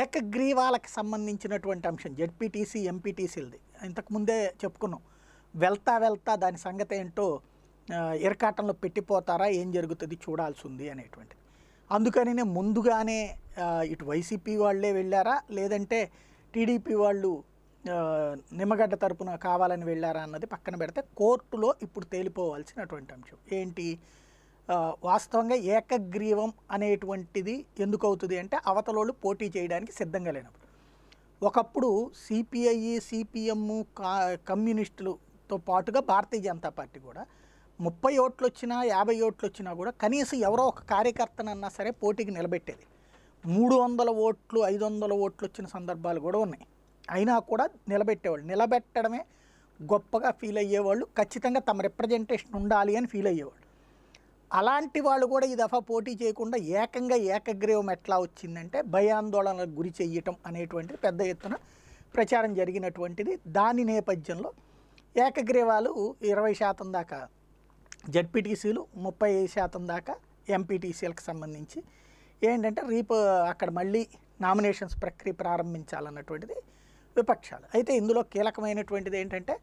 ఏకగ్రీవాలకు సంబంధించినటువంటి అంశం జెడ్పీటీసీ ఎంపీటీసీలది ఇంతకుముందే చెప్పుకున్నాం వెళ్తా వెళ్తా దాని సంగతి ఏంటో ఇరకాటంలో పెట్టిపోతారా ఏం జరుగుతుంది చూడాల్సి ఉంది అనేటువంటిది అందుకని ముందుగానే ఇటు వైసీపీ వాళ్ళే వెళ్ళారా లేదంటే టీడీపీ వాళ్ళు నిమ్మగడ్డ తరపున కావాలని వెళ్ళారా అన్నది పక్కన పెడితే కోర్టులో ఇప్పుడు తేలిపోవాల్సినటువంటి అంశం ఏంటి వాస్తవంగా ఏకగ్రీవం అనేటువంటిది ఎందుకు అవుతుంది అంటే అవతలోళ్ళు పోటీ చేయడానికి సిద్ధంగా లేనప్పుడు ఒకప్పుడు సిపిఐ సిపిఎమ్ కమ్యూనిస్టులతో పాటుగా భారతీయ జనతా పార్టీ కూడా ముప్పై ఓట్లు వచ్చినా యాభై ఓట్లు వచ్చినా కూడా కనీసం ఎవరో ఒక కార్యకర్తనన్నా సరే పోటీకి నిలబెట్టేది మూడు వందల ఓట్లు ఐదు వందల ఓట్లు వచ్చిన సందర్భాలు కూడా ఉన్నాయి అయినా కూడా నిలబెట్టేవాళ్ళు నిలబెట్టడమే గొప్పగా ఫీల్ అయ్యేవాళ్ళు ఖచ్చితంగా తమ రిప్రజెంటేషన్ ఉండాలి అని ఫీల్ అయ్యేవాళ్ళు అలాంటి వాళ్ళు కూడా ఈ దఫా పోటీ చేయకుండా ఏకంగా ఏకగ్రీవం ఎట్లా వచ్చిందంటే భయాందోళనలకు గురి చెయ్యటం అనేటువంటిది పెద్ద ఎత్తున ప్రచారం జరిగినటువంటిది దాని నేపథ్యంలో ఏకగ్రీవాలు ఇరవై శాతం దాకా జడ్పీటీసీలు ముప్పై శాతం దాకా ఎంపీటీసీలకు సంబంధించి ఏంటంటే రీపో అక్కడ మళ్ళీ నామినేషన్స్ ప్రక్రియ ప్రారంభించాలన్నటువంటిది విపక్షాలు అయితే ఇందులో కీలకమైనటువంటిది ఏంటంటే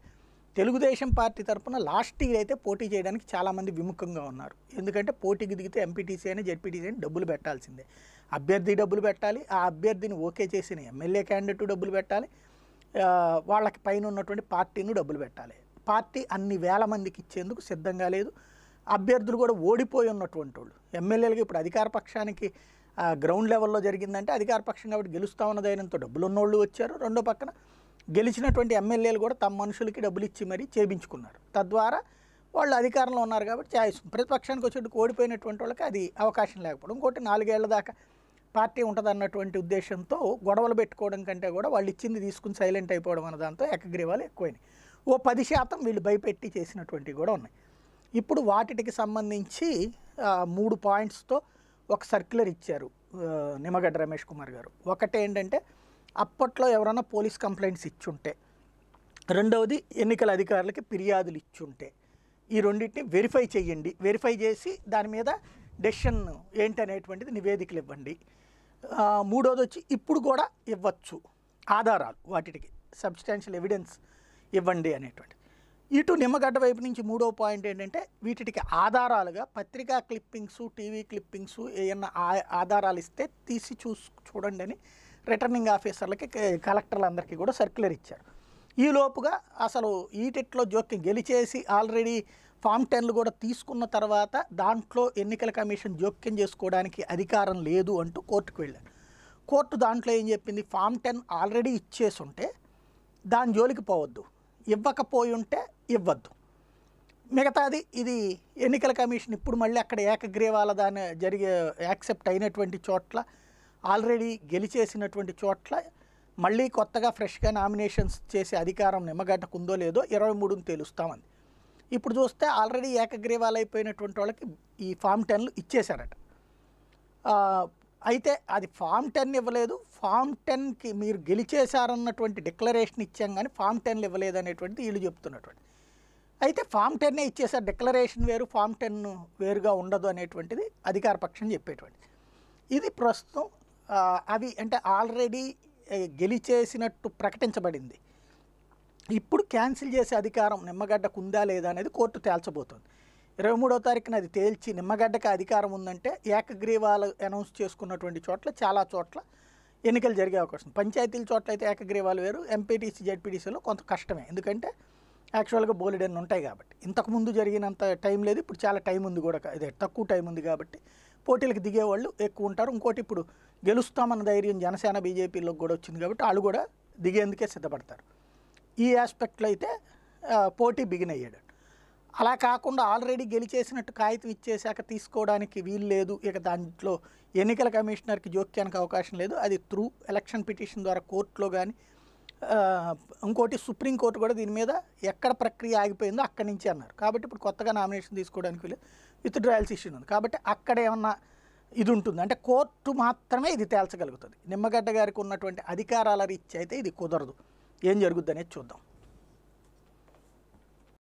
తెలుగుదేశం పార్టీ తరఫున లాస్ట్ ఇయర్ అయితే పోటీ చేయడానికి చాలామంది విముఖంగా ఉన్నారు ఎందుకంటే పోటీకి దిగితే ఎంపీటీసీ అని జెడ్పీటీసీ అని డబ్బులు పెట్టాల్సిందే అభ్యర్థి డబ్బులు పెట్టాలి ఆ అభ్యర్థిని ఓకే చేసిన ఎమ్మెల్యే క్యాండిడేట్ డబ్బులు పెట్టాలి వాళ్ళకి పైన ఉన్నటువంటి పార్టీని డబ్బులు పెట్టాలి పార్టీ అన్ని వేల మందికి ఇచ్చేందుకు సిద్ధంగా లేదు అభ్యర్థులు కూడా ఓడిపోయి ఉన్నటువంటి వాళ్ళు ఎమ్మెల్యేలకి ఇప్పుడు అధికార పక్షానికి గ్రౌండ్ లెవెల్లో జరిగిందంటే అధికార పక్షం కాబట్టి గెలుస్తామన్నదైనంత డబ్బులు ఉన్నోళ్ళు వచ్చారు రెండో పక్కన గెలిచినటువంటి ఎమ్మెల్యేలు కూడా తమ మనుషులకి డబ్బులు ఇచ్చి మరీ చేయించుకున్నారు తద్వారా వాళ్ళు అధికారంలో ఉన్నారు కాబట్టి ఛాయిస్ ప్రతిపక్షానికి వచ్చేట్టు ఓడిపోయినటువంటి వాళ్ళకి అది అవకాశం లేకపోవడం ఇంకోటి నాలుగేళ్ల దాకా పార్టీ ఉంటుందన్నటువంటి ఉద్దేశంతో గొడవలు పెట్టుకోవడం కంటే కూడా వాళ్ళు ఇచ్చింది తీసుకుని సైలెంట్ అయిపోవడం అన్న దాంతో ఏకగ్రీవాలు ఎక్కువైనాయి ఓ పది శాతం వీళ్ళు భయపెట్టి చేసినటువంటివి కూడా ఉన్నాయి ఇప్పుడు వాటికి సంబంధించి మూడు పాయింట్స్తో ఒక సర్క్యులర్ ఇచ్చారు నిమ్మగడ్డ రమేష్ కుమార్ గారు ఒకటేంటంటే అప్పట్లో ఎవరైనా పోలీస్ కంప్లైంట్స్ ఇచ్చుంటే రెండవది ఎన్నికల అధికారులకి ఫిర్యాదులు ఇచ్చుంటే ఈ రెండింటిని వెరిఫై చేయండి వెరిఫై చేసి దాని మీద డెసిషన్ ఏంటనేటువంటిది నివేదికలు ఇవ్వండి మూడోది వచ్చి ఇప్పుడు కూడా ఇవ్వచ్చు ఆధారాలు వాటికి సబ్స్టాన్షియల్ ఎవిడెన్స్ ఇవ్వండి అనేటువంటి ఇటు నిమ్మగడ్డ వైపు నుంచి మూడో పాయింట్ ఏంటంటే వీటికి ఆధారాలుగా పత్రికా క్లిప్పింగ్స్ టీవీ క్లిప్పింగ్స్ ఏమన్నా ఆధారాలు ఇస్తే తీసి చూసు చూడండి అని రిటర్నింగ్ ఆఫీసర్లకి కలెక్టర్లందరికీ కూడా సర్క్యులర్ ఇచ్చారు ఈ లోపుగా అసలు ఈటెట్లో జోక్యం గెలిచేసి ఆల్రెడీ ఫామ్ టెన్లు కూడా తీసుకున్న తర్వాత దాంట్లో ఎన్నికల కమిషన్ జోక్యం చేసుకోవడానికి అధికారం లేదు అంటూ కోర్టుకు వెళ్ళారు కోర్టు దాంట్లో ఏం చెప్పింది ఫామ్ టెన్ ఆల్రెడీ ఇచ్చేసి ఉంటే దాని జోలికి పోవద్దు ఇవ్వకపోయి ఉంటే ఇవ్వద్దు మిగతాది ఇది ఎన్నికల కమిషన్ ఇప్పుడు మళ్ళీ అక్కడ ఏకగ్రీవాల దాని జరిగే యాక్సెప్ట్ అయినటువంటి చోట్ల ఆల్రెడీ గెలిచేసినటువంటి చోట్ల మళ్ళీ కొత్తగా ఫ్రెష్గా నామినేషన్స్ చేసే అధికారం నిమ్మగట్టకుందో లేదో ఇరవై మూడుని తేలుస్తామని ఇప్పుడు చూస్తే ఆల్రెడీ ఏకగ్రీవాలైపోయినటువంటి వాళ్ళకి ఈ ఫామ్ టెన్లు ఇచ్చేశారట అయితే అది ఫామ్ టెన్ ఇవ్వలేదు ఫామ్ టెన్కి మీరు గెలిచేశారన్నటువంటి డిక్లరేషన్ ఇచ్చాం కానీ ఫామ్ టెన్లు ఇవ్వలేదు అనేటువంటి వీళ్ళు చెప్తున్నటువంటి అయితే ఫామ్ టెన్నే ఇచ్చేసారు డిక్లరేషన్ వేరు ఫామ్ టెన్ వేరుగా ఉండదు అనేటువంటిది అధికార పక్షం చెప్పేటువంటి ఇది ప్రస్తుతం అవి అంటే ఆల్రెడీ గెలిచేసినట్టు ప్రకటించబడింది ఇప్పుడు క్యాన్సిల్ చేసే అధికారం నిమ్మగడ్డకు ఉందా లేదా అనేది కోర్టు తేల్చబోతోంది ఇరవై మూడో తారీఖున అది తేల్చి నిమ్మగడ్డకి అధికారం ఉందంటే ఏకగ్రీవాలు అనౌన్స్ చేసుకున్నటువంటి చోట్ల చాలా చోట్ల ఎన్నికలు జరిగే అవకాశం పంచాయతీల చోట్ల అయితే ఏకగ్రీవాలు వేరు ఎంపీటీసీ జెడ్పీటీసీలో కొంత కష్టమే ఎందుకంటే యాక్చువల్గా బోలెడన్ని ఉంటాయి కాబట్టి ఇంతకుముందు జరిగినంత టైం లేదు ఇప్పుడు చాలా టైం ఉంది కూడా అదే తక్కువ టైం ఉంది కాబట్టి పోటీలకు దిగేవాళ్ళు ఎక్కువ ఉంటారు ఇంకోటి ఇప్పుడు గెలుస్తామన్న ధైర్యం జనసేన బీజేపీలోకి కూడా వచ్చింది కాబట్టి వాళ్ళు కూడా దిగేందుకే సిద్ధపడతారు ఈ ఆస్పెక్ట్లో అయితే పోటీ బిగిన్ అయ్యాడు అలా కాకుండా ఆల్రెడీ గెలిచేసినట్టు కాగితం ఇచ్చేశాక తీసుకోవడానికి వీలు లేదు ఇక దాంట్లో ఎన్నికల కమిషనర్కి జోక్యానికి అవకాశం లేదు అది త్రూ ఎలక్షన్ పిటిషన్ ద్వారా కోర్టులో కానీ ఇంకోటి సుప్రీంకోర్టు కూడా దీని మీద ఎక్కడ ప్రక్రియ ఆగిపోయిందో అక్కడి నుంచి అన్నారు కాబట్టి ఇప్పుడు కొత్తగా నామినేషన్ తీసుకోవడానికి డ్రాయల్స్ ఇష్యూ ఉంది కాబట్టి అక్కడ ఏమన్నా ఇది ఉంటుంది అంటే కోర్టు మాత్రమే ఇది తేల్చగలుగుతుంది నిమ్మగడ్డ గారికి ఉన్నటువంటి అధికారాల రీత్యా అయితే ఇది కుదరదు ఏం జరుగుద్ది చూద్దాం